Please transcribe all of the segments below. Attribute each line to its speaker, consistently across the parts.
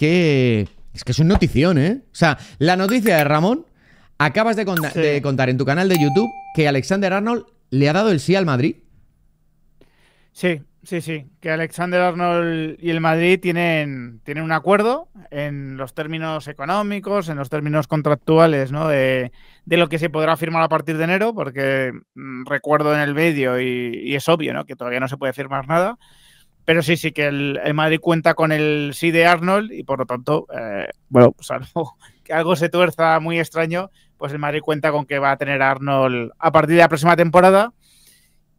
Speaker 1: que. Es que es una notición, ¿eh? O sea, la noticia de Ramón. Acabas de, contar en tu canal de YouTube que Alexander Arnold le ha dado el sí al Madrid.
Speaker 2: Sí, sí, sí. Que Alexander Arnold y el Madrid tienen, tienen un acuerdo en los términos económicos, en los términos contractuales, ¿no? De, lo que se podrá firmar a partir de enero, porque mm, recuerdo en el vídeo y, y, es obvio, ¿no? Que todavía no se puede firmar nada. Pero sí, sí que el, Madrid cuenta con el sí de Arnold y por lo tanto, eh, bueno, salvo pues que algo se tuerza muy extraño, pues el Madrid cuenta con que va a tener Arnold a partir de la próxima temporada.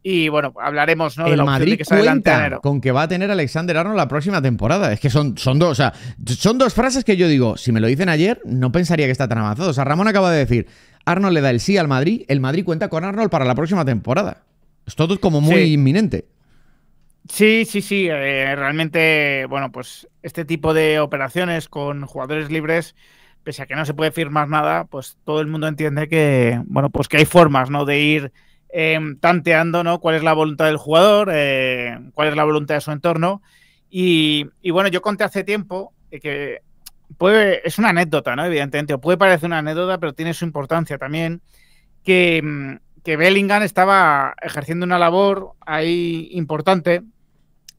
Speaker 2: Y bueno, hablaremos, ¿no? El de la Madrid que cuenta
Speaker 1: con que va a tener Alexander Arnold la próxima temporada. Es que son, son dos, sea, son dos frases que yo digo, si me lo dicen ayer, no pensaría que está tan avanzado. O sea, Ramón acaba de decir, Arnold le da el sí al Madrid, el Madrid cuenta con Arnold para la próxima temporada. Es todo como muy inminente.
Speaker 2: Sí, sí, sí. Eh, realmente, bueno, pues este tipo de operaciones con jugadores libres, pese a que no se puede firmar nada, pues todo el mundo entiende que, bueno, pues que hay formas, ¿no? De ir eh, tanteando, ¿no? Cuál es la voluntad del jugador, eh, cuál es la voluntad de su entorno. Y, bueno, yo conté hace tiempo que puede, es una anécdota, ¿no? Evidentemente, o puede parecer una anécdota, pero tiene su importancia también, que mm, que Bellingham estaba ejerciendo una labor ahí importante,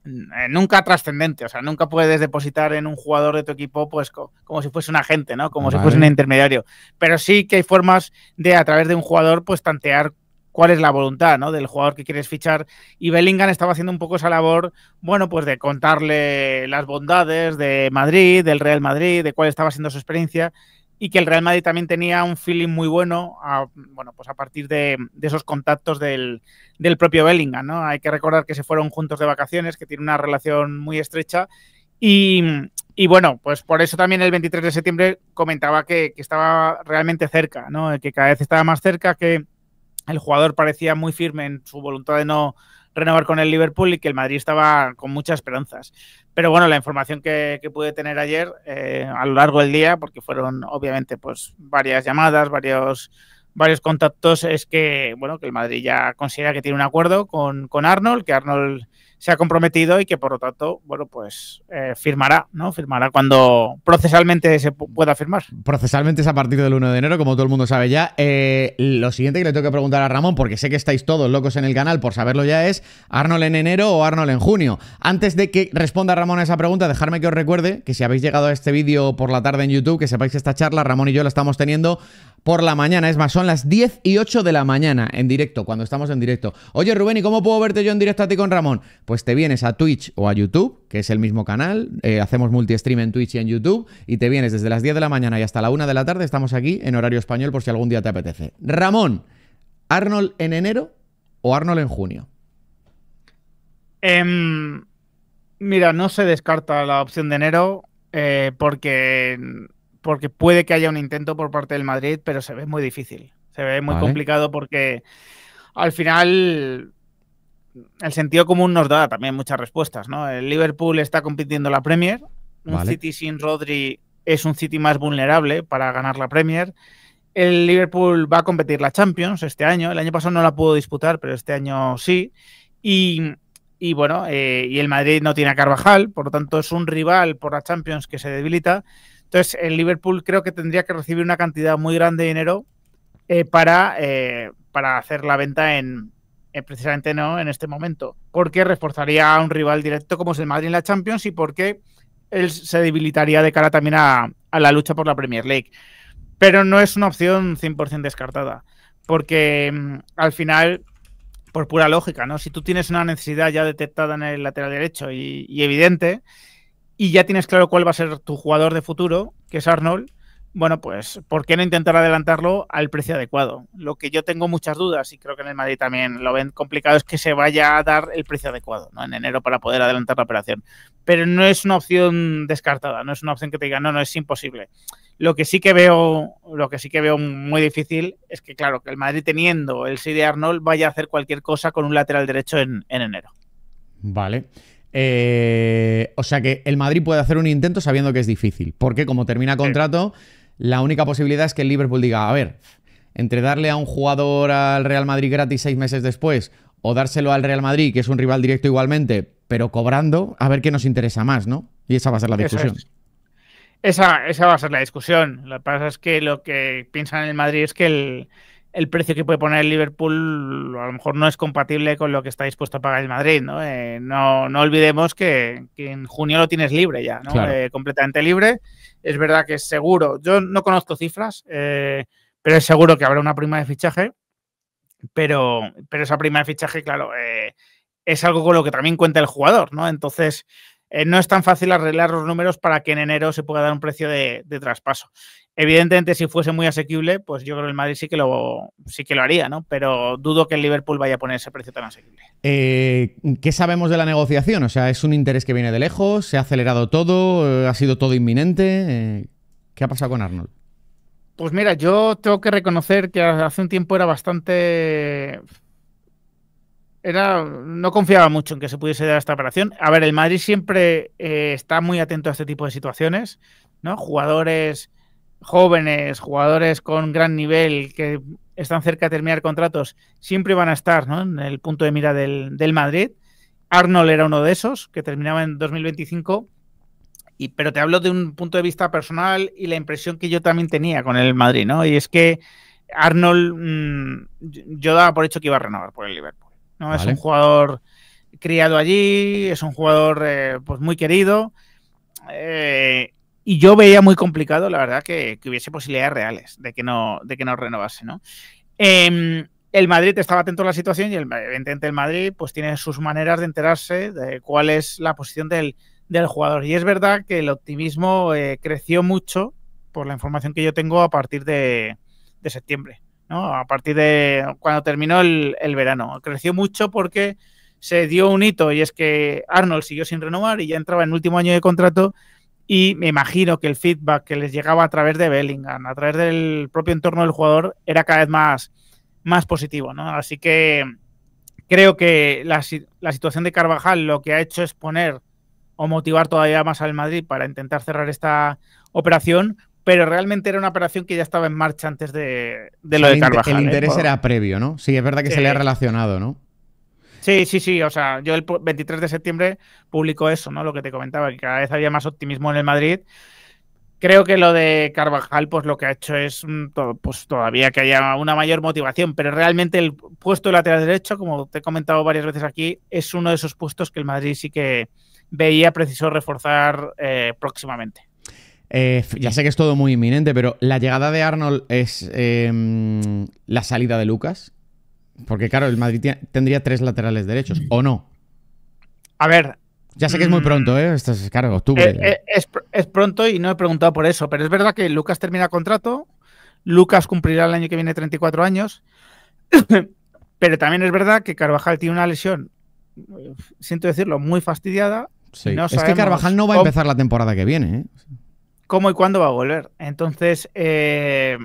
Speaker 2: eh, nunca trascendente, o sea, nunca puedes depositar en un jugador de tu equipo pues como si fuese un agente, ¿no? Como si fuese un intermediario, pero sí que hay formas de a través de un jugador pues tantear cuál es la voluntad ¿no? del jugador que quieres fichar. Y Bellingham estaba haciendo un poco esa labor, bueno, pues de contarle las bondades de Madrid, del Real Madrid, de cuál estaba siendo su experiencia y que el Real Madrid también tenía un feeling muy bueno, a, bueno, pues a partir de, esos contactos del, del, propio Bellingham, ¿no? Hay que recordar que se fueron juntos de vacaciones, que tiene una relación muy estrecha y, y bueno, pues por eso también el 23 de septiembre comentaba que, que, estaba realmente cerca, ¿no? Que cada vez estaba más cerca, que el jugador parecía muy firme en su voluntad de no, renovar con el Liverpool y que el Madrid estaba con muchas esperanzas. Pero bueno, la información que, pude tener ayer eh, a lo largo del día, porque fueron obviamente pues varias llamadas, varios varios contactos es que bueno que el Madrid ya considera que tiene un acuerdo con, con Arnold, que Arnold se ha comprometido y que por lo tanto, bueno, pues eh, firmará, ¿no? Firmará cuando
Speaker 1: procesalmente se pueda firmar. Procesalmente es a partir del 1 de enero, como todo el mundo sabe ya. Eh, lo siguiente que le tengo que preguntar a Ramón, porque sé que estáis todos locos en el canal por saberlo ya, es Arnold en enero o Arnold en junio. Antes de que responda Ramón a esa pregunta, dejarme que os recuerde que si habéis llegado a este vídeo por la tarde en YouTube, que sepáis esta charla Ramón y yo la estamos teniendo por la mañana. Es más, son las 10 y 8 de la mañana en directo, cuando estamos en directo. Oye, Rubén, ¿y cómo puedo verte yo en directo a ti con Ramón? Pues pues te vienes a Twitch o a YouTube, que es el mismo canal, eh, hacemos multi-stream en Twitch y en YouTube, y te vienes desde las 10 de la mañana y hasta la 1 de la tarde, estamos aquí en horario español por si algún día te apetece. Ramón, ¿Arnold en enero o Arnold en junio?
Speaker 2: Em, mira, no se descarta la opción de enero eh, porque, porque puede que haya un intento por parte del Madrid, pero se ve muy difícil. Se ve muy complicado porque al final el sentido común nos da también muchas respuestas, ¿no? El Liverpool está compitiendo la Premier, un City sin Rodri es un City más vulnerable para ganar la Premier. El Liverpool va a competir la Champions este año. El año pasado no la pudo disputar, pero este año sí. Y, bueno, eh, y el Madrid no tiene a Carvajal, por lo tanto es un rival por la Champions que se debilita. Entonces, el Liverpool creo que tendría que recibir una cantidad muy grande de dinero eh, para, eh, para hacer la venta en, eh, precisamente no en este momento, porque reforzaría a un rival directo como es el Madrid en la Champions y porque él se debilitaría de cara también a, la lucha por la Premier League. Pero no es una opción 100% descartada, porque mm, al final, por pura lógica, ¿no? si tú tienes una necesidad ya detectada en el lateral derecho y evidente, y ya tienes claro cuál va a ser tu jugador de futuro, que es Arnold, bueno, pues, ¿por qué no intentar adelantarlo al precio adecuado? Lo que yo tengo muchas dudas, y creo que en el Madrid también lo ven complicado, es que se vaya a dar el precio adecuado en enero para poder adelantar la operación. Pero no es una opción descartada, no es una opción que te diga, no, no, es imposible. Lo que sí que veo, lo que sí que veo muy difícil es que, claro, que el Madrid teniendo el sí Arnold vaya a hacer cualquier cosa con un lateral derecho en, enero.
Speaker 1: Vale. Eh, o sea que el Madrid puede hacer un intento sabiendo que es difícil, porque como termina contrato la única posibilidad es que el Liverpool diga, a ver, entre darle a un jugador al Real Madrid gratis seis meses después o dárselo al Real Madrid, que es un rival directo igualmente, pero cobrando, a ver qué nos interesa más, ¿no? Y esa va a ser la discusión.
Speaker 2: Esa, esa va a ser la discusión. Lo que pasa es que lo que piensan en el Madrid es que el, el precio que puede poner el Liverpool a lo mejor no es compatible con lo que está dispuesto a pagar el Madrid, ¿no? Eh, no, no, olvidemos que, en junio lo tienes libre ya, eh, completamente libre. Es verdad que es seguro. Yo no conozco cifras, eh, pero es seguro que habrá una prima de fichaje. Pero, pero esa prima de fichaje, claro, es algo con lo que también cuenta el jugador, ¿no? Entonces, eh, no es tan fácil arreglar los números para que en enero se pueda dar un precio de, traspaso. Evidentemente, si fuese muy asequible, pues yo creo que el Madrid sí que lo, sí que lo haría, ¿no? Pero dudo que el Liverpool vaya a poner ese precio tan asequible.
Speaker 1: Eh, ¿Qué sabemos de la negociación? O sea, ¿es un interés que viene de lejos? ¿Se ha acelerado todo? Eh, ¿Ha sido todo inminente? ¿Qué ha pasado con Arnold?
Speaker 2: Pues mira, yo tengo que reconocer que hace un tiempo era bastante era, no confiaba mucho en que se pudiese dar esta operación. A ver, el Madrid siempre eh, está muy atento a este tipo de situaciones, ¿no? Jugadores jóvenes, jugadores con gran nivel que están cerca de terminar contratos, siempre van a estar en el punto de mira del, Madrid. Arnold era uno de esos, que terminaba en 2025, y, pero te hablo de un punto de vista personal y la impresión que yo también tenía con el Madrid, ¿no? Y es que Arnold, mm, yo daba por hecho que iba a renovar por el Liverpool. Es un jugador criado allí, es un jugador eh, pues muy querido. Eh, y yo veía muy complicado, la verdad, que, hubiese posibilidades reales de que no, de que renovase, em, el Madrid estaba atento a la situación y el, evidentemente el Madrid pues tiene sus maneras de enterarse de cuál es la posición del, jugador. Y es verdad que el optimismo eh, creció mucho por la información que yo tengo a partir de septiembre. A partir de cuando terminó el, verano. Creció mucho porque se dio un hito y es que Arnold siguió sin renovar y ya entraba en último año de contrato y me imagino que el feedback que les llegaba a través de Bellingham, a través del propio entorno del jugador, era cada vez más, más positivo, Así que creo que la, la situación de Carvajal lo que ha hecho es poner o motivar todavía más al Madrid para intentar cerrar esta operación, pero realmente era una operación que ya estaba en marcha antes de, lo de Carvajal. El ¿eh? interés era
Speaker 1: previo, ¿no? Sí, es verdad que se le ha relacionado, ¿no?
Speaker 2: Sí, sí, sí. O sea, yo el 23 de septiembre publico eso, ¿no? Lo que te comentaba, que cada vez había más optimismo en el Madrid. Creo que lo de Carvajal, pues lo que ha hecho es mm, pues, todavía que haya una mayor motivación, pero realmente el puesto de lateral derecho, como te he comentado varias veces aquí, es uno de esos puestos que el Madrid sí que veía preciso reforzar eh, próximamente.
Speaker 1: Eh, ya sé que es todo muy inminente, pero la llegada de Arnold es em, la salida de Lucas. Porque claro, el Madrid tendría tres laterales derechos, ¿o no?
Speaker 2: A ver. Ya sé que es muy mm, pronto,
Speaker 1: ¿eh? Esto es, claro, octubre. Eh,
Speaker 2: eh, es, es, pronto y no he preguntado por eso, pero es verdad que Lucas termina contrato, Lucas cumplirá el año que viene 34 años, pero también es verdad que Carvajal tiene una lesión, siento decirlo, muy fastidiada. Sí. es que Carvajal no va a empezar
Speaker 1: la temporada que viene, ¿eh?
Speaker 2: cómo y cuándo va a volver. Entonces, eh,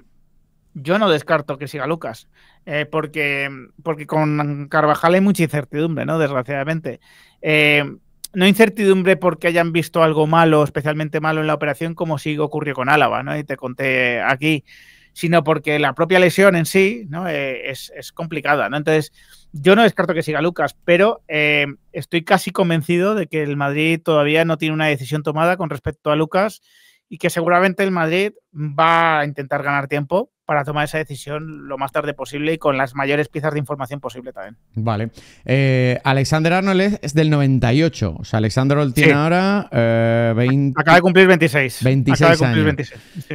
Speaker 2: yo no descarto que siga Lucas, eh, porque, porque con Carvajal hay mucha incertidumbre, ¿no? Desgraciadamente. Eh, no incertidumbre porque hayan visto algo malo, especialmente malo en la operación, como sí ocurrió con Álava, ¿no? Y te conté aquí, sino porque la propia lesión en sí, ¿no? es, es, complicada, ¿no? Entonces, yo no descarto que siga Lucas, pero estoy casi convencido de que el Madrid todavía no tiene una decisión tomada con respecto a Lucas y que seguramente el Madrid va a intentar ganar tiempo para tomar esa decisión lo más tarde posible y con las mayores piezas de información posible también.
Speaker 1: Vale. Eh, Alexander Arnold es del 98. O sea, Alexander Arnold tiene ahora eh, Acaba de cumplir 26. 26 Acaba de cumplir 26. Sí.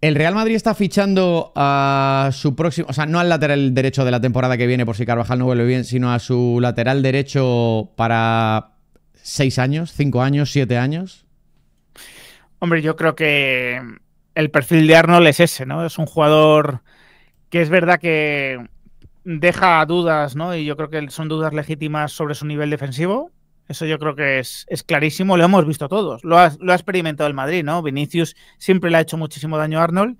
Speaker 1: El Real Madrid está fichando a su próximo, o sea, no al lateral derecho de la temporada que viene, por si Carvajal no vuelve bien, sino a su lateral derecho para seis años, cinco años, siete años.
Speaker 2: Hombre, yo creo que el perfil de Arnold es ese, ¿no? Es un jugador que es verdad que deja dudas, ¿no? Y yo creo que son dudas legítimas sobre su nivel defensivo. Eso yo creo que es, clarísimo, lo hemos visto todos. Lo ha, experimentado el Madrid, ¿no? Vinicius siempre le ha hecho muchísimo daño a Arnold,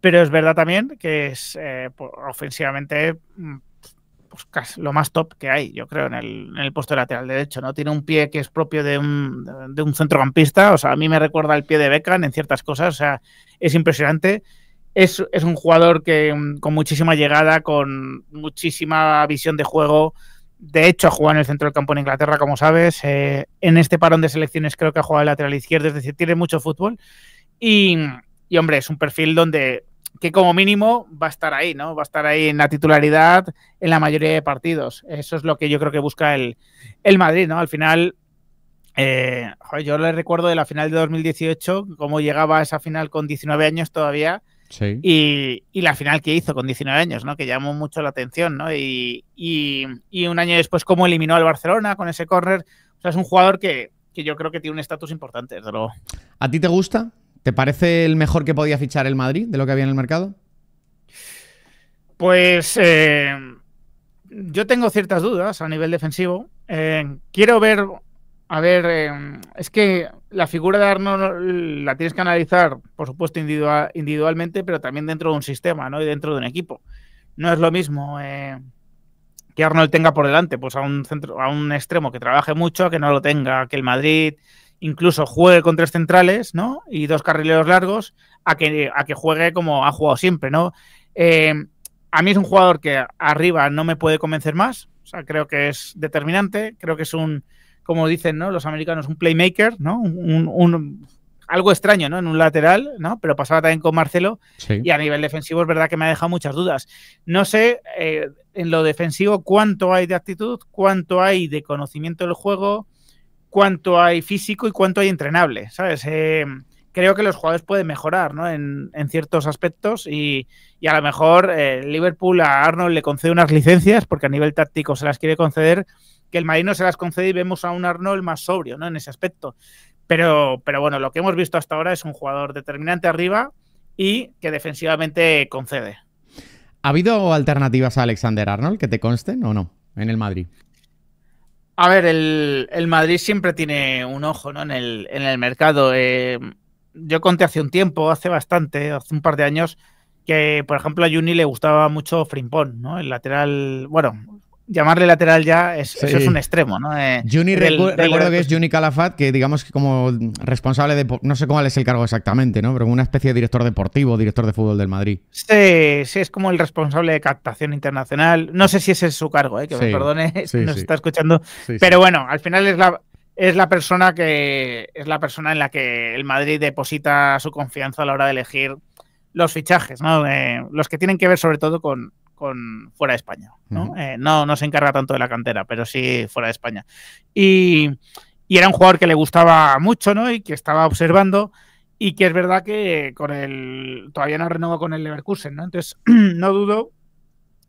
Speaker 2: pero es verdad también que es eh, pues, ofensivamente mm, pues, casi lo más top que hay, yo creo, en el, en puesto de lateral derecho. ¿no? Tiene un pie que es propio de un, centrocampista, o sea, a mí me recuerda el pie de Beckham en ciertas cosas, o sea, es impresionante. Es, un jugador que mm, con muchísima llegada, con muchísima visión de juego. De hecho, ha jugado en el centro del campo en Inglaterra, como sabes. Eh, en este parón de selecciones creo que ha jugado de lateral izquierdo, es decir, tiene mucho fútbol. Y, y hombre, es un perfil donde que como mínimo va a estar ahí, ¿no? Va a estar ahí en la titularidad en la mayoría de partidos. Eso es lo que yo creo que busca el, el Madrid, ¿no? Al final, eh, yo le recuerdo de la final de 2018, cómo llegaba a esa final con 19 años todavía. Sí. Y, la final que hizo con 19 años, ¿no? Que llamó mucho la atención, ¿no? Y, un año después cómo eliminó al Barcelona con ese córner. O sea, es un jugador que, yo creo que tiene un estatus importante,
Speaker 1: ¿A ti te gusta? ¿Te parece el mejor que podía fichar el Madrid de lo que había en el mercado?
Speaker 2: Pues eh, yo tengo ciertas dudas a nivel defensivo. Eh, quiero ver, a ver, eh, es que la figura de Arnold la tienes que analizar, por supuesto, individualmente, pero también dentro de un sistema, ¿no? Y dentro de un equipo. No es lo mismo que Arnold tenga por delante, pues a un centro, a un extremo que trabaje mucho, que no lo tenga, que el Madrid incluso juegue con tres centrales, Y dos carrileros largos, a que, a que juegue como ha jugado siempre, ¿no? Eh, a mí es un jugador que arriba no me puede convencer más, o sea, creo que es determinante, creo que es un, como dicen ¿no? los americanos, un playmaker, ¿no? Un, algo extraño, ¿no? En un lateral, ¿no? Pero pasaba también con Marcelo. Y a nivel defensivo es verdad que me ha dejado muchas dudas. No sé eh, en lo defensivo cuánto hay de actitud, cuánto hay de conocimiento del juego, cuánto hay físico y cuánto hay entrenable, ¿sabes? Eh, creo que los jugadores pueden mejorar ¿no? en, ciertos aspectos y, a lo mejor eh, Liverpool a Arnold le concede unas licencias porque a nivel táctico se las quiere conceder, que el Marino se las concede y vemos a un Arnold más sobrio ¿no? en ese aspecto. Pero, pero bueno, lo que hemos visto hasta ahora es un jugador determinante arriba y que defensivamente concede.
Speaker 1: ¿Ha habido alternativas a Alexander Arnold que te consten o no en el Madrid?
Speaker 2: A ver, el, el, Madrid siempre tiene un ojo ¿no? en, el, en el mercado. Eh, yo conté hace un tiempo, hace bastante, hace un par de años, que por ejemplo a Juni le gustaba mucho Frimpón, ¿no? El lateral, bueno, llamarle lateral ya es, eso es un extremo, ¿no? Eh, Juni, recuerdo que es
Speaker 1: Juni Calafat, que digamos que como responsable de, no sé cuál es el cargo exactamente, ¿no? Pero como una especie de director deportivo, director de fútbol del Madrid.
Speaker 2: Sí, sí, es como el responsable de captación internacional. No sé si ese es su cargo, ¿eh? que me perdone, si nos está escuchando. Pero bueno, al final es la, es la persona que es la persona en la que el Madrid deposita su confianza a la hora de elegir los fichajes, ¿no? Eh, los que tienen que ver sobre todo con, fuera de España. Eh, ¿no? no, se encarga tanto de la cantera, pero sí fuera de España. Y, era un jugador que le gustaba mucho ¿no? y que estaba observando. Y que es verdad que con el todavía no renueva con el Leverkusen, ¿no? Entonces, no dudo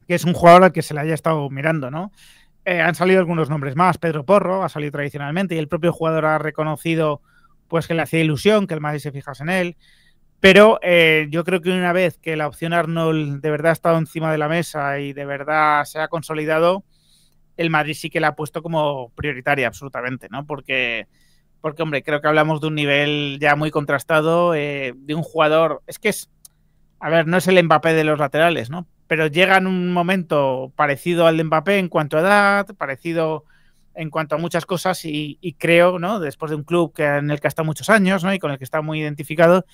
Speaker 2: que es un jugador al que se le haya estado mirando, ¿no? Eh, han salido algunos nombres más, Pedro Porro ha salido tradicionalmente y el propio jugador ha reconocido pues que le hacía ilusión que el Madrid se fijase en él. Pero eh, yo creo que una vez que la opción Arnold de verdad ha estado encima de la mesa y de verdad se ha consolidado, el Madrid sí que la ha puesto como prioritaria absolutamente, ¿no? Porque, porque hombre, creo que hablamos de un nivel ya muy contrastado, eh, de un jugador, es que es, a ver, no es el Mbappé de los laterales, ¿no? Pero llega en un momento parecido al de Mbappé en cuanto a edad, parecido en cuanto a muchas cosas y, creo, ¿no? Después de un club que, en el que ha estado muchos años, Y con el que está muy identificado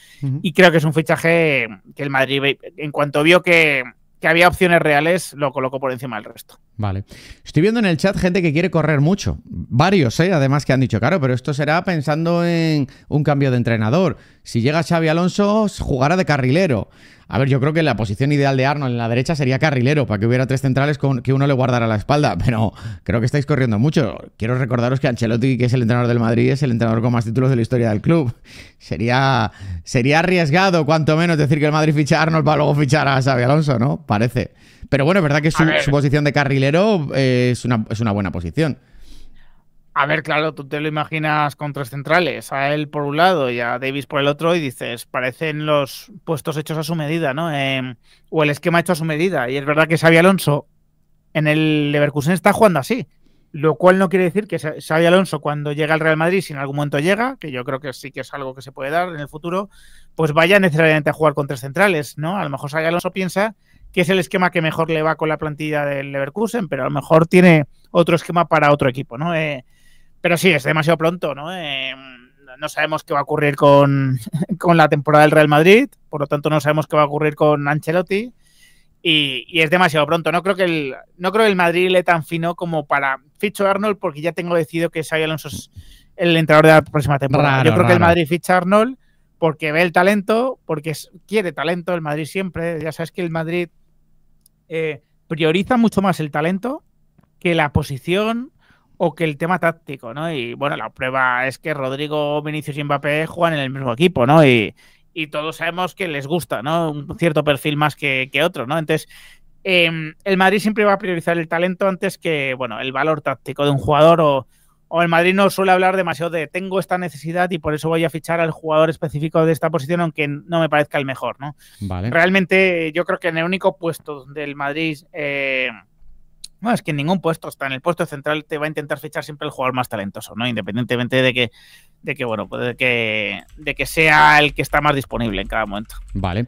Speaker 2: y creo que es un fichaje que el Madrid, en cuanto vio que, había opciones reales, lo colocó por encima del resto.
Speaker 1: Vale. Estoy viendo en el chat gente que quiere correr mucho. Varios, ¿eh? Además que han dicho, claro, pero esto será pensando en un cambio de entrenador. Si llega Xavi Alonso, jugará de carrilero. A ver, yo creo que la posición ideal de Arnold en la derecha sería carrilero, para que hubiera tres centrales con que uno le guardara la espalda, pero creo que estáis corriendo mucho. Quiero recordaros que Ancelotti, que es el entrenador del Madrid, es el entrenador con más títulos de la historia del club. Sería, sería arriesgado, cuanto menos, decir que el Madrid ficha a Arnold para luego fichar a Xavi Alonso, ¿no? Parece. Pero bueno, es verdad que su, posición de carrilero eh, es, es una buena posición.
Speaker 2: A ver, claro, tú te lo imaginas con tres centrales, a él por un lado y a Davis por el otro, y dices, parecen los puestos hechos a su medida, ¿no? Em, o el esquema hecho a su medida. Y es verdad que Xavi Alonso en el Leverkusen está jugando así, lo cual no quiere decir que Xavi Alonso cuando llega al Real Madrid, si en algún momento llega, que yo creo que sí que es algo que se puede dar en el futuro, pues vaya necesariamente a jugar con tres centrales, ¿no? A lo mejor Xavi Alonso piensa que es el esquema que mejor le va con la plantilla del Leverkusen, pero a lo mejor tiene otro esquema para otro equipo, ¿no? Eh, pero sí, es demasiado pronto, ¿no? Eh, no sabemos qué va a ocurrir con, la temporada del Real Madrid, por lo tanto no sabemos qué va a ocurrir con Ancelotti y, es demasiado pronto. No creo que el, no creo el Madrid le tan fino como para ficho Arnold porque ya tengo decidido que Xavi Alonso es el entrenador de la próxima temporada. Yo creo que el Madrid ficha a Arnold porque ve el talento, porque quiere talento el Madrid siempre. Ya sabes que el Madrid eh, prioriza mucho más el talento que la posición, o que el tema táctico, ¿no? Y bueno, la prueba es que Rodrigo, Vinicius y Mbappé juegan en el mismo equipo, ¿no? Y, todos sabemos que les gusta, ¿no? Un cierto perfil más que, otro, ¿no? Entonces, em, el Madrid siempre va a priorizar el talento antes que, bueno, el valor táctico de un jugador o, el Madrid no suele hablar demasiado de tengo esta necesidad y por eso voy a fichar al jugador específico de esta posición, aunque no me parezca el mejor, ¿no? Vale. Realmente yo creo que en el único puesto donde el Madrid eh, no, es que en ningún puesto está. En el puesto central te va a intentar fichar siempre el jugador más talentoso, ¿no? Independientemente de que, de que bueno, que, de que sea el que está más disponible en cada momento.
Speaker 1: Vale.